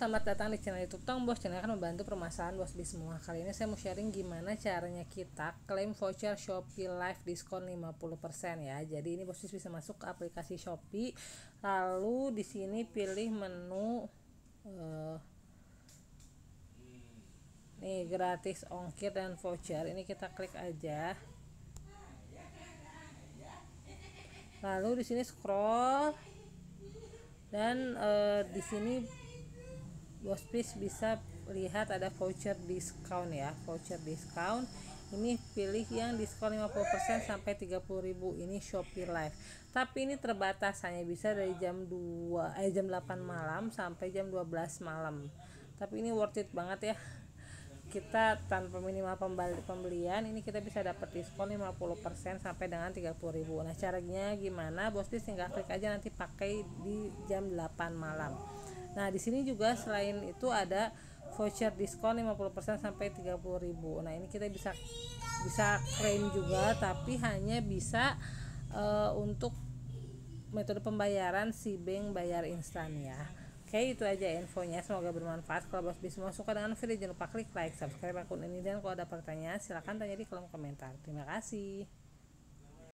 Selamat datang di channel YouTube Tong Bos. Channel akan membantu permasalahan Bos di semua. Kali ini saya mau sharing gimana caranya kita klaim voucher Shopee Live diskon 50% ya. Jadi ini Bos bisa masuk ke aplikasi Shopee, lalu di sini pilih menu uh, nih gratis ongkir dan voucher. Ini kita klik aja. Lalu di sini scroll dan uh, di sini Bospris bisa lihat ada voucher discount ya voucher discount. ini pilih yang diskon 50% sampai 30.000 ini Shopee Live tapi ini terbatas hanya bisa dari jam 2 eh jam 8 malam sampai jam 12 malam tapi ini worth it banget ya kita tanpa minimal pembelian ini kita bisa dapat diskon 50% sampai dengan 30.000 nah caranya gimana bos tinggal klik aja nanti pakai di jam 8 malam Nah, di sini juga selain itu ada voucher diskon 50% sampai 30.000. Nah, ini kita bisa bisa klaim juga tapi hanya bisa uh, untuk metode pembayaran si bank bayar instan ya oke itu aja infonya semoga bermanfaat kalau bos semua suka dengan video jangan lupa klik like subscribe akun ini dan kalau ada pertanyaan silahkan tanya di kolom komentar terima kasih